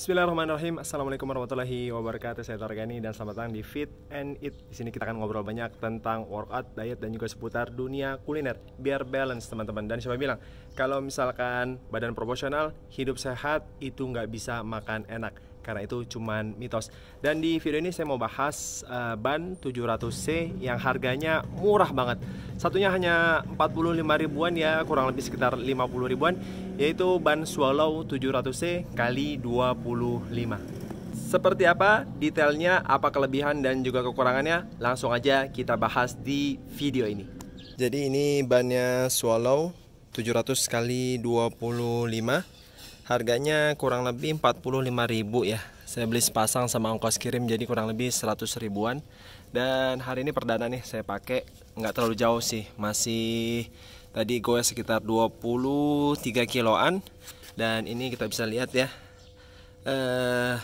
Bismillahirrahmanirrahim. Assalamualaikum warahmatullahi wabarakatuh. Saya Targani dan selamat datang di Fit and Eat. Di sini kita akan ngobrol banyak tentang workout, diet dan juga seputar dunia kuliner. Biar balance teman-teman. Dan siapa bilang kalau misalkan badan proporsional, hidup sehat itu nggak bisa makan enak karena itu cuma mitos. Dan di video ini saya mau bahas uh, ban 700C yang harganya murah banget. Satunya hanya 45 ribuan ya, kurang lebih sekitar 50 ribuan, yaitu ban Swallow 700C kali 25. Seperti apa detailnya, apa kelebihan dan juga kekurangannya, langsung aja kita bahas di video ini. Jadi ini bannya Swallow 700 kali 25 Harganya kurang lebih 45.000 ya. Saya beli sepasang sama ongkos kirim jadi kurang lebih 100 ribuan. Dan hari ini perdana nih saya pakai nggak terlalu jauh sih. Masih tadi gue sekitar 23 kiloan dan ini kita bisa lihat ya. Eh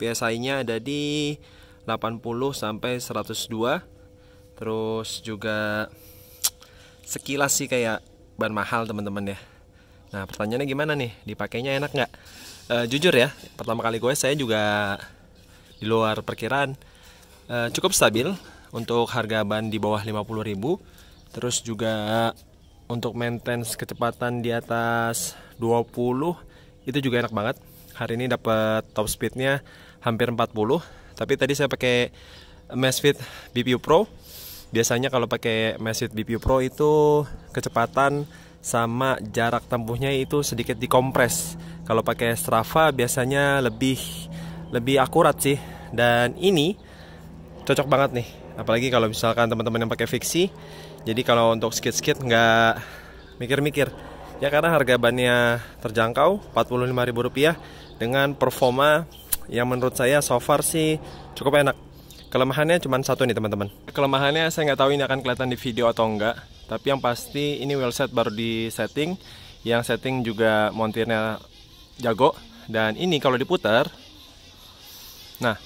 biasanya ada di 80 sampai 102. Terus juga sekilas sih kayak ban mahal teman-teman ya Nah pertanyaannya gimana nih? Dipakainya enak nggak? E, jujur ya, pertama kali gue saya juga di luar perkiraan e, cukup stabil untuk harga ban di bawah 50000 Terus juga untuk maintenance kecepatan di atas 20 itu juga enak banget. Hari ini dapat top speednya hampir 40. Tapi tadi saya pakai Masfit BPU Pro. Biasanya kalau pakai Masfit BPU Pro itu kecepatan sama jarak tempuhnya itu sedikit dikompres. Kalau pakai Strava biasanya lebih lebih akurat sih. Dan ini cocok banget nih. Apalagi kalau misalkan teman-teman yang pakai fiksi. Jadi kalau untuk skit-skit nggak mikir-mikir. Ya karena harga bannya terjangkau Rp45.000 dengan performa yang menurut saya so far sih cukup enak. Kelemahannya cuma satu nih teman-teman. Kelemahannya saya nggak tahu ini akan kelihatan di video atau enggak tapi yang pasti ini wheelset baru di setting yang setting juga montirnya jago dan ini kalau diputar nah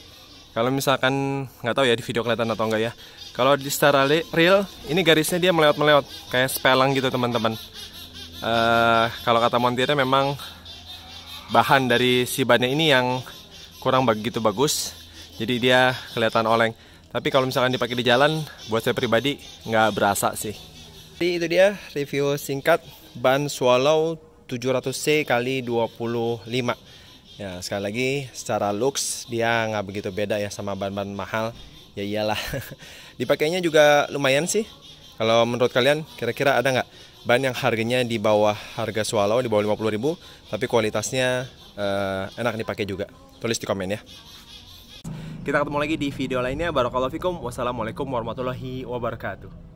kalau misalkan nggak tahu ya di video kelihatan atau enggak ya kalau di secara real ini garisnya dia melewat melewat, kayak spelang gitu teman-teman uh, kalau kata montirnya memang bahan dari si bannya ini yang kurang begitu bagus jadi dia kelihatan oleng tapi kalau misalkan dipakai di jalan buat saya pribadi nggak berasa sih jadi itu dia review singkat ban Swallow 700C kali 25. Ya, sekali lagi secara looks dia nggak begitu beda ya sama ban-ban mahal. Ya iyalah. Dipakainya juga lumayan sih. Kalau menurut kalian kira-kira ada nggak ban yang harganya di bawah harga Swallow di bawah 50.000 tapi kualitasnya eh, enak dipakai juga? Tulis di komen ya. Kita ketemu lagi di video lainnya. Barakallahu fikum. Wassalamualaikum warahmatullahi wabarakatuh.